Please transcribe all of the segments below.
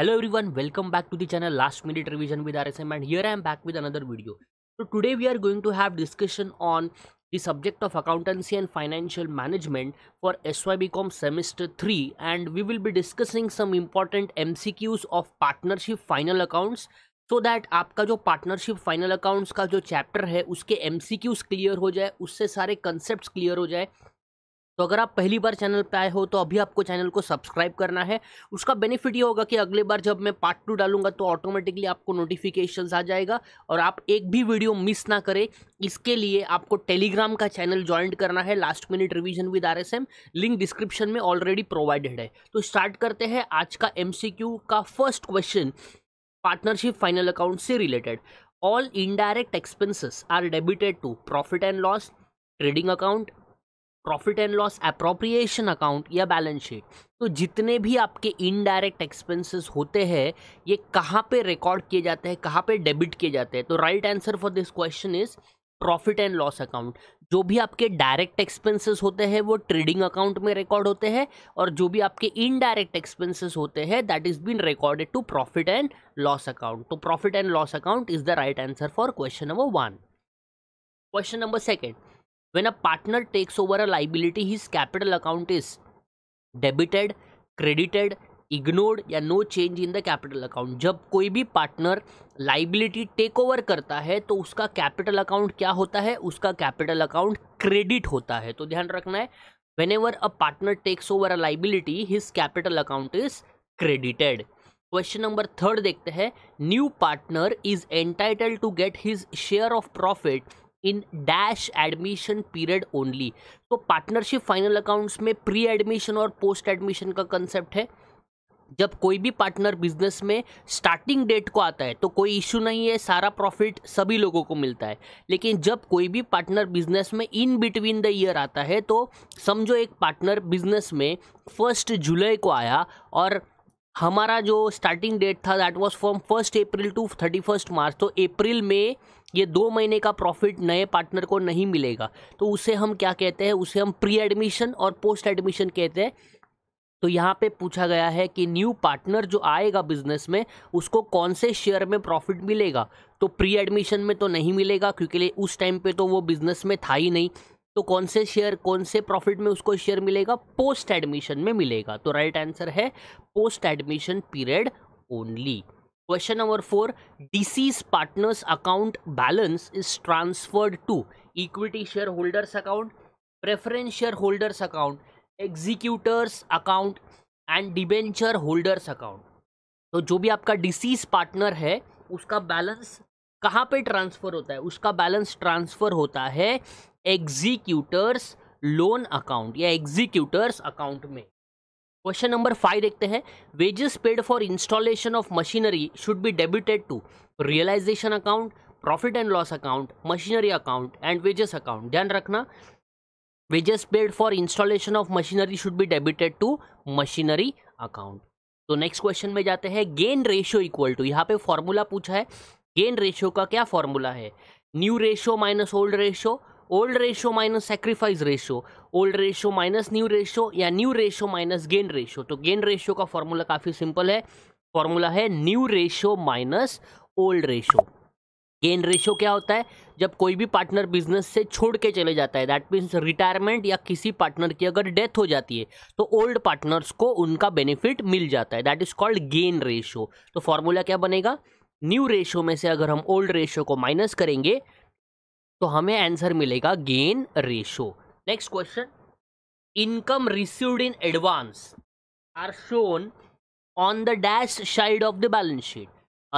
hello everyone welcome back to the channel last minute revision with R S M and here I am back with another video तो today we are going to have discussion on the subject of accountancy and financial management for S Y B com semester three and we will be discussing some important M of partnership final accounts so that आपका जो partnership final accounts का जो chapter है उसके M clear हो जाए उससे सारे कंसेप्ट क्लियर हो जाए तो अगर आप पहली बार चैनल पर आए हो तो अभी आपको चैनल को सब्सक्राइब करना है उसका बेनिफिट ये होगा कि अगले बार जब मैं पार्ट टू डालूंगा तो ऑटोमेटिकली आपको नोटिफिकेशंस आ जाएगा और आप एक भी वीडियो मिस ना करें इसके लिए आपको टेलीग्राम का चैनल ज्वाइन करना है last minute revision with R link description में ऑलरेडी प्रोवाइडेड है तो स्टार्ट करते हैं आज का एम का first question partnership final account से related all indirect expenses are debited to profit and loss trading account profit and loss appropriation account या बैलेंस शीट तो जितने भी आपके इनडायरेक्ट एक्सपेंसेस होते हैं ये कहाँ पे रिकॉर्ड किए जाते हैं कहाँ पे डेबिट किए जाते हैं तो right answer for this question is profit and loss account जो भी आपके डायरेक्ट एक्सपेंसेस होते हैं वो ट्रेडिंग अकाउंट में रिकॉर्ड होते हैं और जो भी आपके इनडायरेक्ट एक्सपेंसेस होते हैं that is been recorded to profit and loss account तो profit and loss account is the right answer for question number one question number second When a partner takes over a liability, his capital account is debited credited ignored या no change in the capital account जब कोई भी partner liability take over करता है तो उसका capital account क्या होता है उसका कैपिटल अकाउंट क्रेडिट होता है तो ध्यान रखना है whenever a partner takes over a liability his capital account is credited question number third देखते हैं new partner is entitle to get his share of profit in dash admission period only तो partnership final accounts में pre admission और post admission का concept है जब कोई भी पार्टनर बिजनेस में स्टार्टिंग डेट को आता है तो कोई इशू नहीं है सारा प्रॉफिट सभी लोगों को मिलता है लेकिन जब कोई भी पार्टनर बिजनेस में इन बिटवीन द ईयर आता है तो समझो एक पार्टनर बिजनेस में फर्स्ट जुलाई को आया और हमारा जो स्टार्टिंग डेट था that was from first April to thirty March तो अप्रैल में ये दो महीने का प्रॉफिट नए पार्टनर को नहीं मिलेगा तो उसे हम क्या कहते हैं उसे हम प्री एडमिशन और पोस्ट एडमिशन कहते हैं तो यहाँ पे पूछा गया है कि न्यू पार्टनर जो आएगा बिजनेस में उसको कौन से शेयर में प्रॉफिट मिलेगा तो प्री एडमिशन में तो नहीं मिलेगा क्योंकि उस टाइम पे तो वो बिजनेस में था ही नहीं तो कौन से शेयर कौन से प्रॉफिट में उसको शेयर मिलेगा पोस्ट एडमिशन में मिलेगा तो राइट आंसर है post admission period only question number four deceased partners account balance is transferred to equity share holders account preference share holders account executors account and debenture holders account तो जो भी आपका disease partner है उसका balance कहाँ पे transfer होता है उसका बैलेंस ट्रांसफ़र होता है एग्जीक्यूटर्स लोन अकाउंट या एग्जीक्यूटर्स अकाउंट में क्वेश्चन नंबर फाइव देखते हैं wages paid for installation of machinery should be debited to realisation account profit and loss account machinery account and wages account ध्यान रखना wages paid for installation of machinery should be debited to machinery account तो next question में जाते हैं gain ratio equal to यहाँ पे formula पूछा है गेन रेशियो का क्या फॉर्मूला है new ratio minus old ratio old ratio minus sacrifice ratio old ratio minus new ratio या new ratio minus gain ratio तो गेन रेशो का फॉर्मूला काफ़ी सिंपल है फॉर्मूला है new ratio minus old ratio gain ratio क्या होता है जब कोई भी पार्टनर बिजनेस से छोड़ के चले जाता है दैट मीन्स रिटायरमेंट या किसी पार्टनर की अगर डेथ हो जाती है तो ओल्ड पार्टनर्स को उनका बेनिफिट मिल जाता है that is called gain ratio तो फॉर्मूला क्या बनेगा न्यू रेशो में से अगर हम ओल्ड रेशो को माइनस करेंगे तो हमें आंसर मिलेगा gain ratio next question income received in advance are shown on the dash side of the balance sheet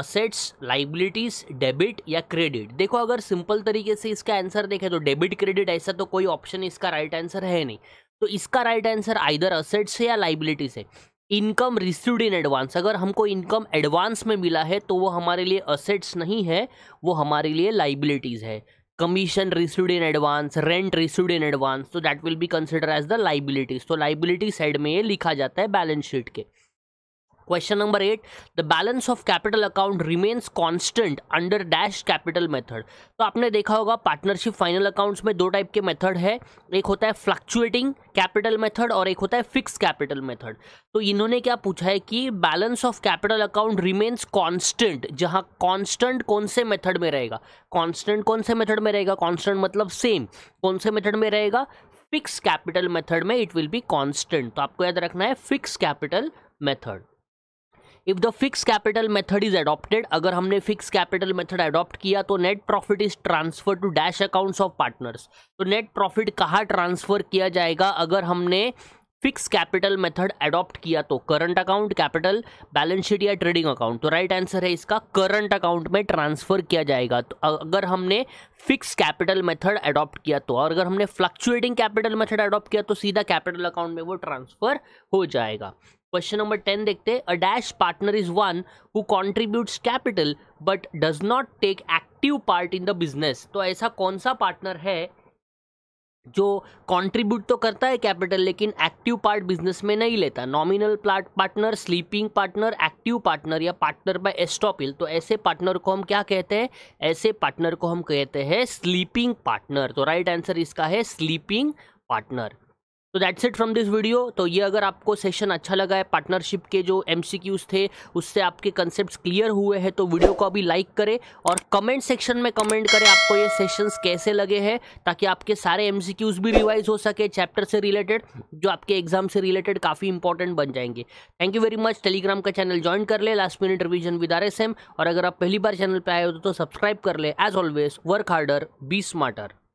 assets liabilities debit या क्रेडिट देखो अगर सिंपल तरीके से इसका आंसर देखें तो डेबिट क्रेडिट ऐसा तो कोई ऑप्शन इसका राइट right आंसर है नहीं तो इसका राइट आंसर आइदर असेट्स है या लाइबिलिटीज है इनकम रिसीव्ड इन एडवांस अगर हमको इनकम एडवांस में मिला है तो वो हमारे लिए असेट्स नहीं है वो हमारे लिए लाइबिलिटीज़ है commission received in advance rent received in advance तो that will be consider as the liabilities तो लाइबिलिटी साइड में ये लिखा जाता है बैलेंस शीट के question number eight the balance of capital account remains constant under dash capital method तो आपने देखा होगा पार्टनरशिप फाइनल अकाउंट्स में दो टाइप के मेथड है एक होता है फ्लक्चुएटिंग कैपिटल मेथड और एक होता है फिक्स कैपिटल मेथड तो इन्होंने क्या पूछा है कि balance of capital account remains constant जहाँ कॉन्स्टेंट कौन से मेथड में रहेगा कॉन्स्टेंट कौन से मेथड में रहेगा कॉन्स्टेंट मतलब सेम कौन से मेथड में रहेगा फिक्स कैपिटल मेथड में इट विल बी कॉन्स्टेंट तो आपको याद रखना है fix capital method if the fix capital method is adopted अगर हमने फिक्स कैपिटल मेथड एडॉप्ट किया तो net profit is transfer to dash accounts of partners तो नेट प्रॉफिट कहाँ ट्रांसफर किया जाएगा अगर हमने फिक्स कैपिटल मेथड एडॉप्ट किया तो current account capital balance sheet या ट्रेडिंग अकाउंट तो राइट आंसर है इसका करंट अकाउंट में ट्रांसफर किया जाएगा तो अगर हमने फिक्स कैपिटल मेथड एडॉप्ट किया तो और अगर हमने फ्लक्चुएटिंग कैपिटल मेथड एडॉप्ट किया तो सीधा कैपिटल अकाउंट में वो ट्रांसफर हो जाएगा क्वेश्चन नंबर टेन देखते हैं a dash partner is one who contribute capital but does not take active part in the business तो ऐसा कौन सा पार्टनर है जो कंट्रीब्यूट तो करता है कैपिटल लेकिन एक्टिव पार्ट बिजनेस में नहीं लेता नॉमिनल प्लाट partner sleeping partner active partner या पार्टनर बाय एस्टॉपिल तो ऐसे पार्टनर को हम क्या कहते हैं ऐसे पार्टनर को हम कहते हैं स्लीपिंग पार्टनर तो राइट right आंसर इसका है स्लीपिंग पार्टनर तो that's it from this video तो ये अगर आपको सेशन अच्छा लगा है पार्टनरशिप के जो एम थे उससे आपके कंसेप्ट क्लियर हुए हैं तो वीडियो को अभी लाइक करें और कमेंट सेक्शन में कमेंट करें आपको ये सेशंस कैसे लगे हैं ताकि आपके सारे एम भी रिवाइज हो सके चैप्टर से रिलेटेड जो आपके एग्जाम से रिलेटेड काफ़ी इंपॉर्टेंट बन जाएंगे thank you very much Telegram का चैनल ज्वाइन कर ले last minute revision with R S और अगर आप पहली बार चैनल पर आए हो तो, तो सब्सक्राइब कर ले as always work harder be smarter